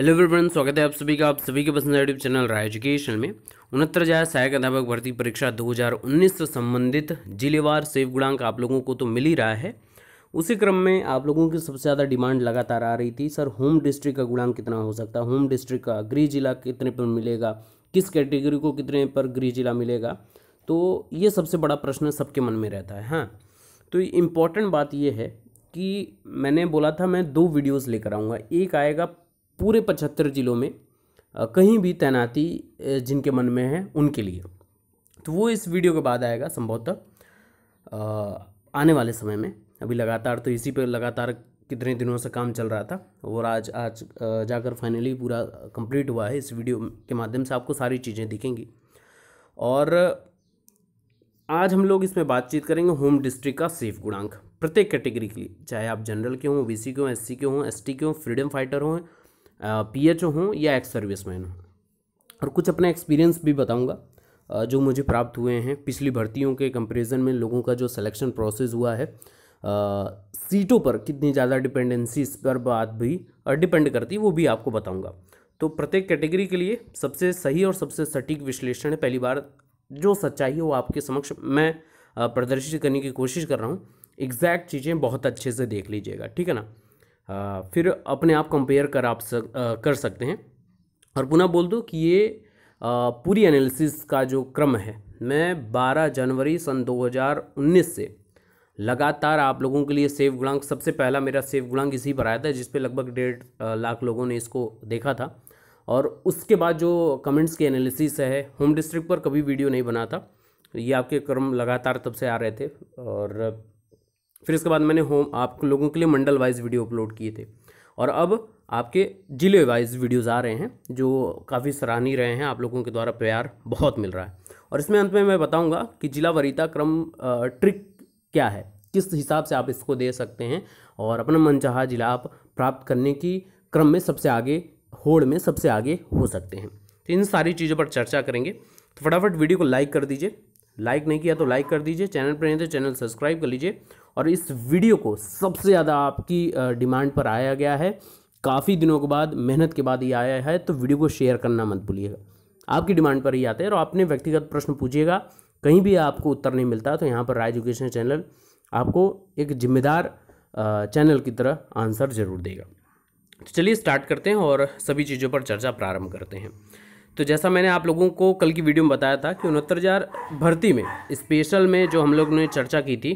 hello friend स्वागत है आप सभी का आप सभी के पसंद यूट्यूब चैनल राय एजुकेशन में उनहत्तर हजार सहायक अध्यापक भर्ती परीक्षा 2019 से संबंधित जिलेवार सेव गुणांक आप लोगों को तो मिल ही रहा है उसी क्रम में आप लोगों की सबसे ज़्यादा डिमांड लगातार आ रही थी सर होम डिस्ट्रिक्ट का गुणांक कितना हो सकता है होम डिस्ट्रिक्ट का गृह जिला कितने पर मिलेगा किस कैटेगरी को कितने पर गृह जिला मिलेगा तो ये सबसे बड़ा प्रश्न सबके मन में रहता है हाँ तो इम्पॉर्टेंट बात ये है कि मैंने बोला था मैं दो वीडियोस लेकर आऊँगा एक आएगा पूरे पचहत्तर ज़िलों में कहीं भी तैनाती जिनके मन में है उनके लिए तो वो इस वीडियो के बाद आएगा संभवतः आने वाले समय में अभी लगातार तो इसी पर लगातार कितने दिनों से काम चल रहा था और आज आज जाकर फाइनली पूरा कंप्लीट हुआ है इस वीडियो के माध्यम से आपको सारी चीज़ें दिखेंगी और आज हम लोग इसमें बातचीत करेंगे होम डिस्ट्रिक्ट का सेफ गुणांक प्रत्येक कैटेगरी के लिए चाहे आप जनरल के हों सी के हों एस सी के हों एस टी के हों फ्रीडम फाइटर हों पी एच हों या एक्स सर्विसमैन हों और कुछ अपना एक्सपीरियंस भी बताऊँगा जो मुझे प्राप्त हुए हैं पिछली भर्तियों के कंपेरिजन में लोगों का जो सिलेक्शन प्रोसेस हुआ है सीटों पर कितनी ज़्यादा डिपेंडेंसीज पर बात भी डिपेंड करती वो भी आपको बताऊँगा तो प्रत्येक कैटेगरी के लिए सबसे सही और सबसे सटीक विश्लेषण है पहली बार जो सच्चाई है वो आपके समक्ष मैं प्रदर्शित करने की कोशिश कर रहा हूँ एग्जैक्ट चीज़ें बहुत अच्छे से देख लीजिएगा ठीक है ना फिर अपने आप कंपेयर कर आप सक, आ, कर सकते हैं और पुनः बोल दो कि ये आ, पूरी एनालिसिस का जो क्रम है मैं 12 जनवरी सन 2019 से लगातार आप लोगों के लिए सेव गुणांक सबसे पहला मेरा सेव गुणांक इसी पर आया था जिसपे लगभग डेढ़ लाख लोगों ने इसको देखा था और उसके बाद जो कमेंट्स की एनालिसिस है होम डिस्ट्रिक्ट पर कभी वीडियो नहीं बना था ये आपके क्रम लगातार तब से आ रहे थे और फिर इसके बाद मैंने होम आप लोगों के लिए मंडल वाइज वीडियो अपलोड किए थे और अब आपके जिले वाइज वीडियोज़ आ रहे हैं जो काफ़ी सराहनीय रहे हैं आप लोगों के द्वारा प्यार बहुत मिल रहा है और इसमें अंत में मैं बताऊँगा कि जिला वरीता क्रम ट्रिक क्या है किस हिसाब से आप इसको दे सकते हैं और अपना मनचाहा जिला आप प्राप्त करने की क्रम में सबसे आगे होड़ में सबसे आगे हो सकते हैं तो इन सारी चीज़ों पर चर्चा करेंगे तो फटाफट वीडियो को लाइक कर दीजिए लाइक नहीं किया तो लाइक कर दीजिए चैनल पर नहीं तो चैनल सब्सक्राइब कर लीजिए और इस वीडियो को सबसे ज़्यादा आपकी डिमांड पर आया गया है काफ़ी दिनों के बाद मेहनत के बाद ये आया है तो वीडियो को शेयर करना मत भूलिएगा आपकी डिमांड पर ही आते हैं और अपने व्यक्तिगत प्रश्न पूछिएगा कहीं भी आपको उत्तर नहीं मिलता तो यहाँ पर राय एजुकेशन चैनल आपको एक जिम्मेदार चैनल की तरह आंसर ज़रूर देगा तो चलिए स्टार्ट करते हैं और सभी चीज़ों पर चर्चा प्रारंभ करते हैं तो जैसा मैंने आप लोगों को कल की वीडियो में बताया था कि उनहत्तर हज़ार भर्ती में स्पेशल में जो हम लोग ने चर्चा की थी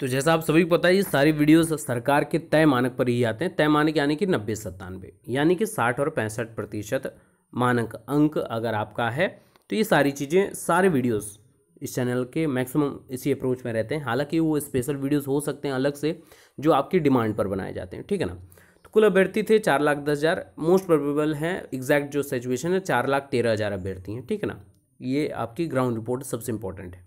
तो जैसा आप सभी को पता है ये सारी वीडियोस सरकार के तय मानक पर ही आते हैं तय मानक यानी कि नब्बे सत्तानवे यानी कि साठ और पैंसठ प्रतिशत मानक अंक अगर आपका है तो ये सारी चीज़ें सारे वीडियोस इस चैनल के मैक्सिमम इसी अप्रोच में रहते हैं हालांकि वो स्पेशल वीडियोस हो सकते हैं अलग से जो आपकी डिमांड पर बनाए जाते हैं ठीक है ना कुल अभ्यर्थी थे चार लाख दस हज़ार मोस्ट प्रोबेबल हैं एग्जैक्ट जो सिचुएशन है चार लाख तेरह हज़ार अभ्यर्थी हैं ठीक है ना ये आपकी ग्राउंड रिपोर्ट सबसे इम्पोर्टेंट है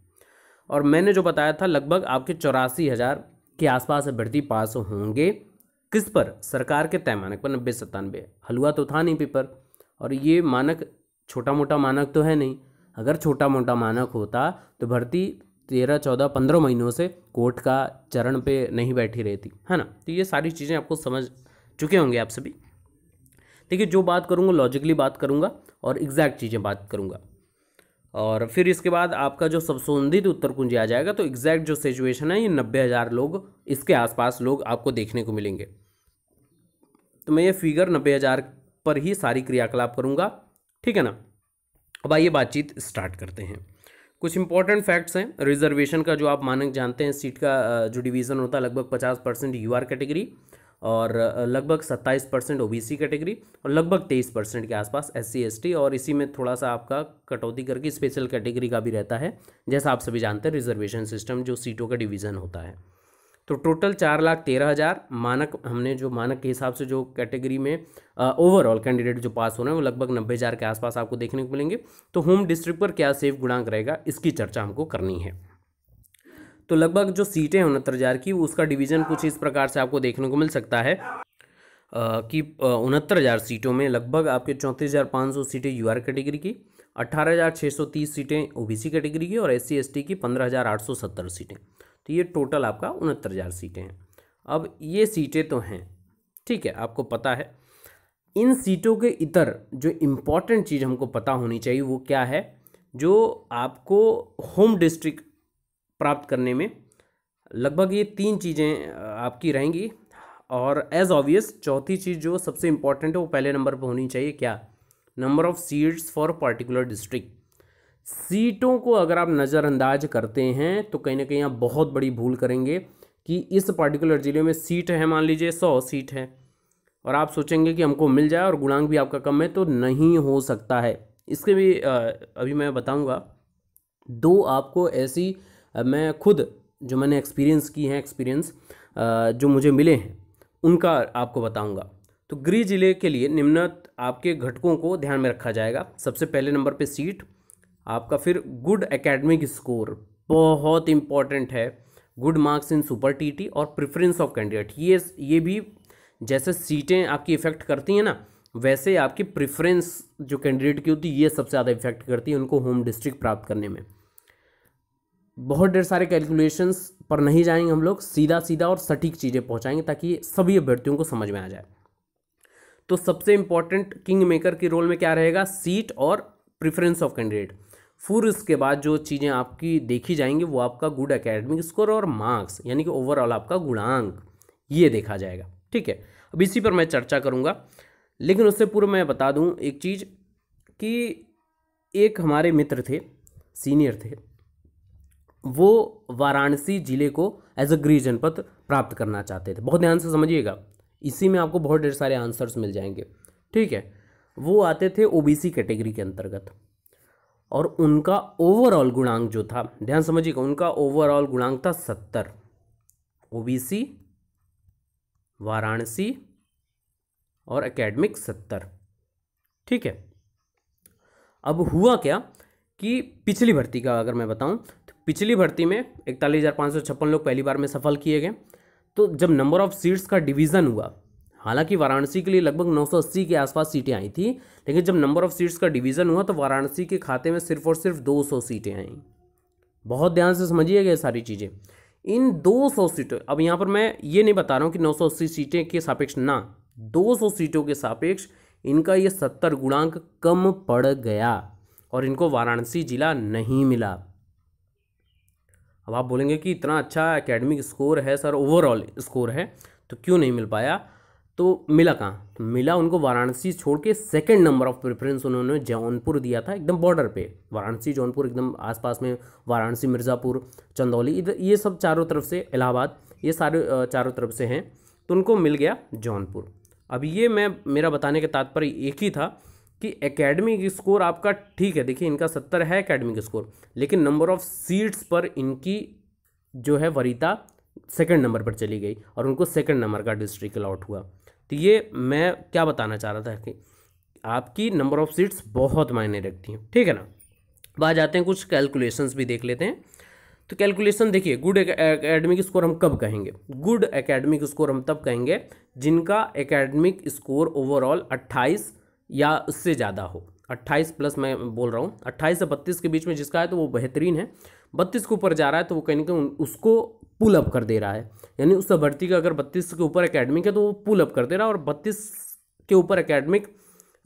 और मैंने जो बताया था लगभग आपके चौरासी हज़ार के आसपास अभ्यर्थी पास होंगे किस पर सरकार के तय मानक पर नब्बे सत्तानबे हलवा तो था नहीं पेपर और ये मानक छोटा मोटा मानक तो है नहीं अगर छोटा मोटा मानक होता तो भर्ती तेरह चौदह पंद्रह महीनों से कोर्ट का चरण पे नहीं बैठी रहती है ना तो ये सारी चीज़ें आपको समझ चुके होंगे आप सभी देखिए जो बात करूँगा लॉजिकली बात करूँगा और एग्जैक्ट चीज़ें बात करूँगा और फिर इसके बाद आपका जो संशोधित उत्तर कुंजी आ जाएगा तो एग्जैक्ट जो सिचुएशन है ये नब्बे हज़ार लोग इसके आसपास लोग आपको देखने को मिलेंगे तो मैं ये फिगर नब्बे हज़ार पर ही सारी क्रियाकलाप करूँगा ठीक है ना अब आइए बातचीत स्टार्ट करते हैं कुछ इंपॉर्टेंट फैक्ट्स हैं रिजर्वेशन का जो आप मानक जानते हैं सीट का जो डिवीज़न होता है लगभग पचास परसेंट यू कैटेगरी और लगभग 27 परसेंट ओ कैटेगरी और लगभग 23 परसेंट के आसपास एस सी और इसी में थोड़ा सा आपका कटौती करके स्पेशल कैटेगरी का भी रहता है जैसा आप सभी जानते हैं रिजर्वेशन सिस्टम जो सीटों का डिवीज़न होता है तो टोटल चार लाख तेरह हज़ार मानक हमने जो मानक के हिसाब से जो कैटेगरी में ओवरऑल कैंडिडेट जो पास हो रहे हैं वो लगभग नब्बे हज़ार के आसपास आपको देखने को मिलेंगे तो होम डिस्ट्रिक्ट पर क्या सेफ गुणांक रहेगा इसकी चर्चा हमको करनी है तो लगभग जो सीटें हैं उनहत्तर हज़ार की उसका डिवीज़न कुछ इस प्रकार से आपको देखने को मिल सकता है कि उनहत्तर हज़ार सीटों में लगभग आपके चौंतीस हज़ार पाँच सौ सीटें यू कैटेगरी की अट्ठारह हज़ार छः सौ तीस सीटें ओ बी कैटेगरी की और एस सी एस टी की पंद्रह हज़ार आठ सौ सत्तर सीटें तो ये टोटल आपका उनहत्तर हज़ार सीटें हैं अब ये सीटें तो हैं ठीक है आपको पता है इन सीटों के इतर जो इम्पॉर्टेंट चीज़ हमको पता होनी चाहिए वो क्या है जो आपको होम डिस्ट्रिक्ट प्राप्त करने में लगभग ये तीन चीज़ें आपकी रहेंगी और एज ऑब्वियस चौथी चीज़ जो सबसे इम्पॉर्टेंट है वो पहले नंबर पर होनी चाहिए क्या number of seats for particular district सीटों को अगर आप नज़रअंदाज करते हैं तो कहीं ना कहीं आप बहुत बड़ी भूल करेंगे कि इस पर्टिकुलर ज़िले में सीट है मान लीजिए सौ सीट है और आप सोचेंगे कि हमको मिल जाए और गुणांक भी आपका कम है तो नहीं हो सकता है इसके भी अभी मैं बताऊंगा दो आपको ऐसी मैं खुद जो मैंने एक्सपीरियंस की हैं एक्सपीरियंस जो मुझे मिले हैं उनका आपको बताऊंगा तो गृह जिले के लिए निम्न आपके घटकों को ध्यान में रखा जाएगा सबसे पहले नंबर पे सीट आपका फिर गुड एकेडमिक स्कोर बहुत इंपॉर्टेंट है good marks in super TET और प्रेफरेंस ऑफ कैंडिडेट ये ये भी जैसे सीटें आपकी इफेक्ट करती हैं ना वैसे आपकी प्रेफरेंस जो कैंडिडेट की होती है ये सबसे ज़्यादा इफेक्ट करती है उनको होम डिस्ट्रिक्ट प्राप्त करने में बहुत ढेर सारे कैलकुलेशंस पर नहीं जाएंगे हम लोग सीधा सीधा और सटीक चीज़ें पहुंचाएंगे ताकि सभी अभ्यर्थियों को समझ में आ जाए तो सबसे इम्पॉर्टेंट किंग मेकर के रोल में क्या रहेगा सीट और प्रिफरेंस ऑफ कैंडिडेट फिर इसके बाद जो चीज़ें आपकी देखी जाएंगी वो आपका गुड अकेडमिक स्कोर और मार्क्स यानी कि ओवरऑल आपका गुणांक ये देखा जाएगा ठीक है अब इसी पर मैं चर्चा करूँगा लेकिन उससे पूर्व मैं बता दूँ एक चीज़ कि एक हमारे मित्र थे सीनियर थे वो वाराणसी जिले को एज अ गृह जनपद प्राप्त करना चाहते थे बहुत ध्यान से समझिएगा इसी में आपको बहुत ढेर सारे आंसर्स मिल जाएंगे ठीक है वो आते थे ओबीसी कैटेगरी के, अंतर्गत और उनका ओवरऑल गुणांक जो था ध्यान समझिएगा उनका ओवरऑल गुणांक था सत्तर ओबीसी वाराणसी और एकेडमिक सत्तर ठीक है अब हुआ क्या कि पिछली भर्ती का अगर मैं बताऊं पिछली भर्ती में इकतालीस लोग पहली बार में सफल किए गए तो जब नंबर ऑफ सीट्स का डिवीज़न हुआ हालांकि वाराणसी के लिए लगभग 980 के आसपास सीटें आई थी लेकिन जब नंबर ऑफ सीट्स का डिवीज़न हुआ तो वाराणसी के खाते में सिर्फ और सिर्फ 200 सीटें आईं बहुत ध्यान से समझिएगा ये सारी चीज़ें इन 200 सीटों अब यहाँ पर मैं ये नहीं बता रहा हूँ कि 980 सीटें के सापेक्ष ना 200 सीटों के सापेक्ष इनका ये सत्तर गुणांक कम पड़ गया और इनको वाराणसी जिला नहीं मिला अब आप बोलेंगे कि इतना अच्छा एकेडमिक स्कोर है सर ओवरऑल स्कोर है तो क्यों नहीं मिल पाया तो मिला कहाँ तो मिला उनको वाराणसी छोड़ के सेकेंड नंबर ऑफ प्रेफरेंस उन्होंने जौनपुर दिया था एकदम बॉर्डर पे वाराणसी जौनपुर एकदम आसपास में वाराणसी मिर्ज़ापुर चंदौली इधर ये सब चारों तरफ से इलाहाबाद ये सारे चारों तरफ से हैं तो उनको मिल गया जौनपुर अब ये मैं मेरा बताने के तात्पर्य एक ही था कि एकेडमिक स्कोर आपका ठीक है देखिए इनका सत्तर है एकेडमिक स्कोर लेकिन नंबर ऑफ सीट्स पर इनकी जो है वरीता सेकंड नंबर पर चली गई और उनको सेकंड नंबर का डिस्ट्रिक्ट अलाउट हुआ तो ये मैं क्या बताना चाह रहा था कि आपकी नंबर ऑफ सीट्स बहुत मायने रखती हैं ठीक है ना अब आ जाते हैं कुछ कैलकुलेशंस भी देख लेते हैं तो कैलकुलेशन देखिए गुड एकेडमिक स्कोर हम कब कहेंगे गुड एकेडमिक स्कोर हम तब कहेंगे जिनका एकेडमिक स्कोर ओवरऑल अट्ठाईस या उससे ज़्यादा हो 28 प्लस मैं बोल रहा हूँ 28 से 32 के बीच में जिसका है तो वो बेहतरीन है 32 के ऊपर जा रहा है तो वो कहीं ना कहीं उसको पुल अप कर दे रहा है यानी उस अभ्यर्थी का अगर 32 के ऊपर अकेडमिक है तो वो पुल अप कर दे रहा है और 32 के ऊपर अकेडमिक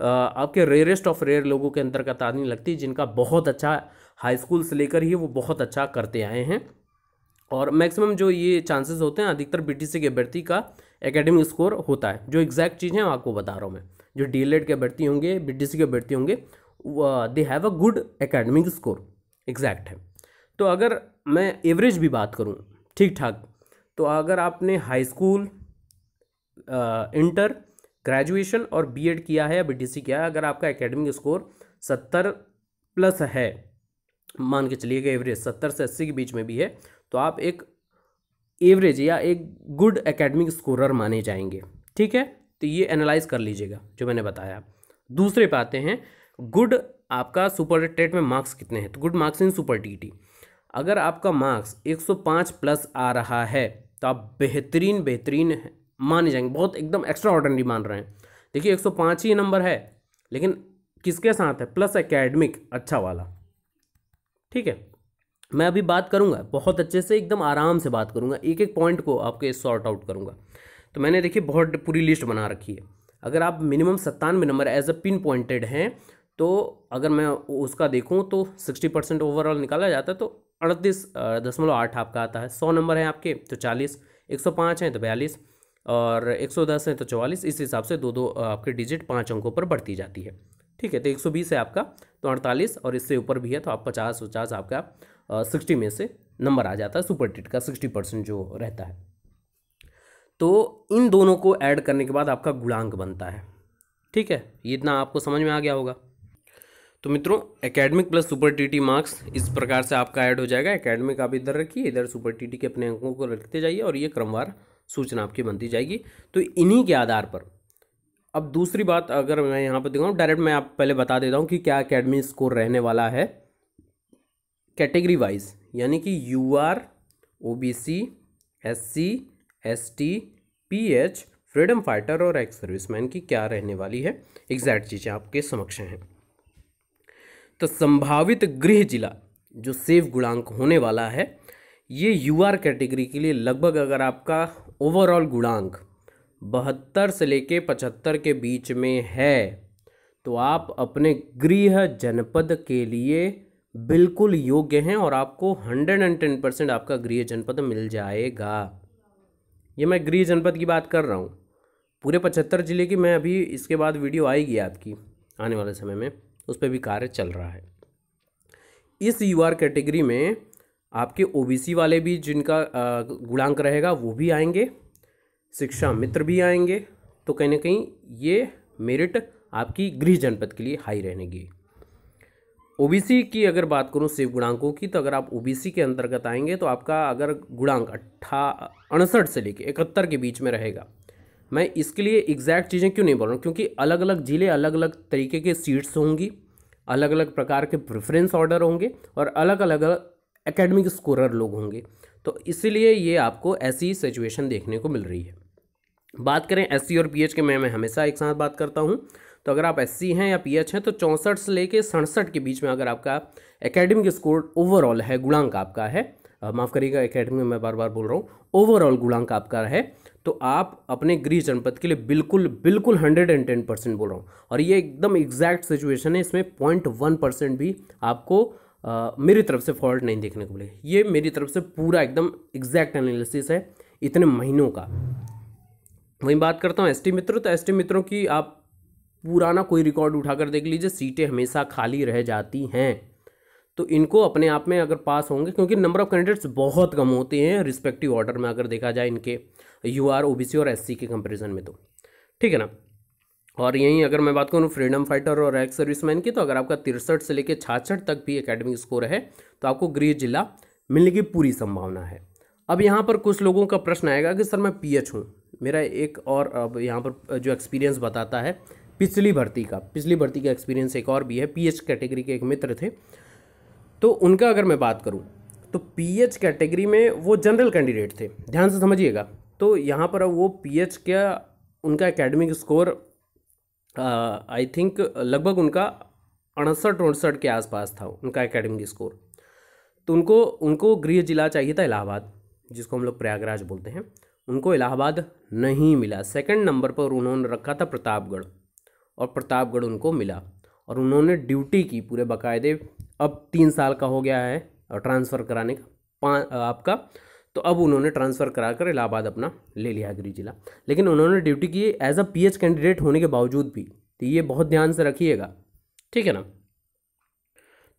आपके रेयरेस्ट ऑफ रेयर लोगों के अंदर कतार लगती लगती जिनका बहुत अच्छा हाई स्कूल से लेकर ही वो बहुत अच्छा करते आए हैं और मैक्सिमम जो ये चांसेस होते हैं अधिकतर सी के अभ्यर्थी का एकेडमिक स्कोर होता है जो एग्जैक्ट चीज़ें आपको बता रहा हूँ मैं जो डी एल e के अभ्यर्थी होंगे बी के अभ्यर्थी होंगे they have a good academic score exact है तो अगर मैं एवरेज भी बात करूँ ठीक ठाक तो अगर आपने हाई स्कूल इंटर ग्रेजुएशन और बीएड किया है या सी किया है अगर आपका एकेडमिक स्कोर सत्तर प्लस है मान के चलिएगा एवरेज सत्तर से अस्सी के बीच में भी है तो आप एक एवरेज या एक गुड एकेडमिक स्कोरर माने जाएंगे ठीक है तो ये एनालाइज कर लीजिएगा जो मैंने बताया दूसरे पे आते हैं गुड आपका सुपर टेट में मार्क्स कितने हैं तो good marks in super TET अगर आपका मार्क्स 105 प्लस आ रहा है तो आप बेहतरीन बेहतरीन माने जाएंगे बहुत एकदम एक्स्ट्रा ऑर्डनरी मान रहे हैं देखिए 105 ही नंबर है लेकिन किसके साथ है प्लस एकेडमिक अच्छा वाला ठीक है मैं अभी बात करूँगा बहुत अच्छे से एकदम आराम से बात करूँगा एक एक पॉइंट को आपके सॉर्ट आउट करूँगा तो मैंने देखिए बहुत पूरी लिस्ट बना रखी है अगर आप मिनिमम सत्तानवे number as a pin pointed हैं तो अगर मैं उसका देखूँ तो सिक्सटी परसेंट ओवरऑल निकाला जाता है तो अड़तीस दशमलव आठ आपका आता है सौ नंबर हैं आपके तो चालीस एक सौ पाँच हैं तो बयालीस और एक सौ दस हैं तो चौवालीस इस हिसाब से दो दो आपके डिजिट पाँच अंकों पर बढ़ती जाती है ठीक है तो एक सौ बीस है आपका तो अड़तालीस और इससे ऊपर भी है तो आप पचास उचास आपका सिक्सटी में से नंबर आ जाता है सुपर टिट का सिक्सटी परसेंट जो रहता है तो इन दोनों को ऐड करने के बाद आपका गुणांक बनता है ठीक है इतना आपको समझ में आ गया होगा तो मित्रों academic plus super TET marks इस प्रकार से आपका ऐड हो जाएगा एकेडमिक आप इधर रखिए इधर सुपर टीटी के अपने अंकों को रखते जाइए और ये क्रमवार सूचना आपकी बनती जाएगी तो इन्हीं के आधार पर अब दूसरी बात अगर मैं यहाँ पर दिखाऊँ डायरेक्ट मैं आप पहले बता देता हूँ कि क्या अकेडमी स्कोर रहने वाला है कैटेगरी वाइज यानी कि U R O B C S C S T P H freedom fighter और एक्स सर्विसमैन की क्या रहने वाली है एग्जैक्ट चीज़ें आपके समक्ष हैं तो संभावित गृह जिला जो सेव गुणांक होने वाला है ये यू आर कैटेगरी के लिए लगभग अगर आपका ओवरऑल गुणांक बहत्तर से लेके पचहत्तर के बीच में है तो आप अपने गृह जनपद के लिए बिल्कुल योग्य हैं और आपको हंड्रेड एंड टेन परसेंट आपका गृह जनपद मिल जाएगा ये मैं गृह जनपद की बात कर रहा हूँ पूरे पचहत्तर ज़िले की मैं अभी इसके बाद वीडियो आएगी आपकी आने वाले समय में उस पर भी कार्य चल रहा है इस यू आर कैटेगरी में आपके सी वाले भी जिनका गुणांक रहेगा वो भी आएंगे शिक्षा मित्र भी आएंगे तो कहीं ना कहीं ये मेरिट आपकी गृह जनपद के लिए हाई रहने की ओबीसी की अगर बात करूँ सेव गुणांकों की तो अगर आप ओबीसी के अंतर्गत आएंगे तो आपका अगर गुणांक अट्ठा अड़सठ से लेके इकहत्तर के बीच में रहेगा मैं इसके लिए एग्जैक्ट चीज़ें क्यों नहीं बोल रहा क्योंकि अलग अलग ज़िले अलग अलग तरीके के सीट्स होंगी अलग अलग प्रकार के प्रेफरेंस ऑर्डर होंगे और अलग अलग एकेडमिक स्कोरर लोग होंगे तो इसीलिए ये आपको ऐसी सिचुएशन देखने को मिल रही है बात करें एस और पी के मैं मैं हमेशा एक साथ बात करता हूँ तो अगर आप एस हैं या पी हैं तो चौंसठ से लेके सड़सठ के बीच में अगर आपका एकेडमिक स्कोर ओवरऑल है गुणांक आपका है माफ़ करिएगा एकेडमी मैं बार बार बोल रहा हूँ ओवरऑल गुणांक आपका है तो आप अपने गृह जनपद के लिए बिल्कुल बिल्कुल हंड्रेड एंड टेन परसेंट बोल रहा हूँ और ये एकदम एग्जैक्ट सिचुएशन है इसमें पॉइंट वन परसेंट भी आपको आ, मेरी तरफ से फॉल्ट नहीं देखने को मिलेगा ये मेरी तरफ से पूरा एकदम एग्जैक्ट एनालिसिस है इतने महीनों का वहीं बात करता हूँ एस मित्र तो एस मित्रों की आप पुराना कोई रिकॉर्ड उठाकर देख लीजिए सीटें हमेशा खाली रह जाती हैं तो इनको अपने आप में अगर पास होंगे क्योंकि नंबर ऑफ कैंडिडेट्स बहुत कम होते हैं रिस्पेक्टिव ऑर्डर में अगर देखा जाए इनके U R O B C और एस सी के कंपेरिजन में तो ठीक है ना और यहीं अगर मैं बात करूँ फ्रीडम फाइटर और एक्स सर्विसमैन की तो अगर आपका तिरसठ से लेकर छाछठ तक भी एकेडमिक स्कोर है तो आपको गृह जिला मिलने की पूरी संभावना है अब यहाँ पर कुछ लोगों का प्रश्न आएगा कि सर मैं पी एच हूँ मेरा एक और अब यहाँ पर जो एक्सपीरियंस बताता है पिछली भर्ती का पिछली भर्ती का एक्सपीरियंस एक और भी है पीएच कैटेगरी के एक मित्र थे तो उनका अगर मैं बात करूँ तो पीएच कैटेगरी में वो जनरल कैंडिडेट थे ध्यान से समझिएगा तो यहाँ पर वो पीएच का उनका एकेडमिक स्कोर आई थिंक लगभग उनका अड़सठ उनसठ के आसपास था उनका एकेडमिक स्कोर तो उनको उनको गृह जिला चाहिए था इलाहाबाद जिसको हम लोग प्रयागराज बोलते हैं उनको इलाहाबाद नहीं मिला सेकंड नंबर पर उन्होंने रखा था प्रतापगढ़ और प्रतापगढ़ उनको मिला और उन्होंने ड्यूटी की पूरे बाकायदे अब तीन साल का हो गया है ट्रांसफ़र कराने का पाँच आपका तो अब उन्होंने ट्रांसफ़र करा कर इलाहाबाद अपना ले लिया गृह जिला लेकिन उन्होंने ड्यूटी की एज अ पी कैंडिडेट होने के बावजूद भी तो ये बहुत ध्यान से रखिएगा ठीक है ना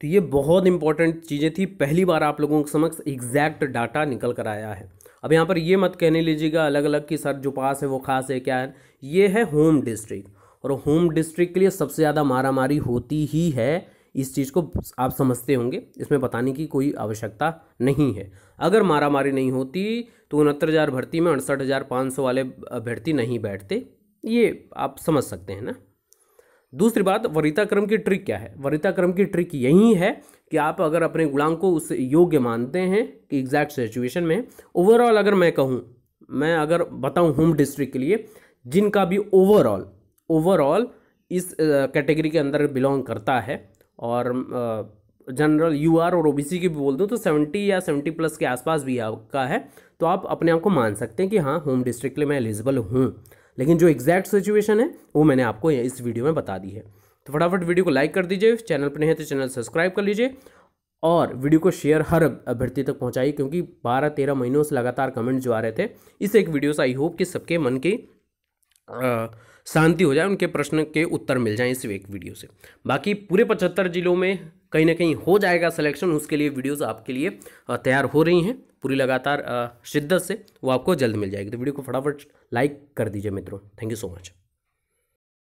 तो ये बहुत इंपॉर्टेंट चीज़ें थी पहली बार आप लोगों के समक्ष एग्जैक्ट डाटा निकल कर आया है अब यहाँ पर ये मत कहने लीजिएगा अलग अलग कि सर जो पास है वो खास है क्या है ये है होम डिस्ट्रिक्ट और होम डिस्ट्रिक्ट के लिए सबसे ज़्यादा मारामारी होती ही है इस चीज़ को आप समझते होंगे इसमें बताने की कोई आवश्यकता नहीं है अगर मारामारी नहीं होती तो उनहत्तर हज़ार भर्ती में अड़सठ हज़ार पाँच सौ वाले अभ्यर्थी नहीं बैठते ये आप समझ सकते हैं ना दूसरी बात वरिताक्रम की ट्रिक क्या है वरिताक्रम की ट्रिक यही है कि आप अगर अपने गुणांक को उस योग्य मानते हैं कि एग्जैक्ट सिचुएशन में ओवरऑल अगर मैं कहूँ मैं अगर बताऊँ होम डिस्ट्रिक्ट के लिए जिनका भी ओवरऑल ओवरऑल इस कैटेगरी के अंदर बिलोंग करता है और जनरल यू आर और ओ बी सी की भी बोल दूँ तो सेवेंटी या सेवेंटी प्लस के आसपास भी आपका है तो आप अपने आप को मान सकते हैं कि हाँ होम डिस्ट्रिक्ट के लिए मैं एलिजिबल हूँ लेकिन जो एग्जैक्ट सिचुएशन है वो मैंने आपको इस वीडियो में बता दी है तो फटाफट वीडियो को लाइक कर दीजिए चैनल पर नहीं है तो चैनल सब्सक्राइब कर लीजिए और वीडियो को शेयर हर अभ्यर्थी तक पहुँचाइए क्योंकि बारह तेरह महीनों से लगातार कमेंट जो आ रहे थे इस एक वीडियो से आई होप कि सबके मन की आ, शांति हो जाए उनके प्रश्न के उत्तर मिल जाए इस एक वीडियो से बाकी पूरे पचहत्तर जिलों में कहीं ना कहीं हो जाएगा सिलेक्शन उसके लिए वीडियोस आपके लिए तैयार हो रही हैं पूरी लगातार शिद्दत से वो आपको जल्द मिल जाएगी तो वीडियो को फटाफट लाइक कर दीजिए मित्रों थैंक यू सो मच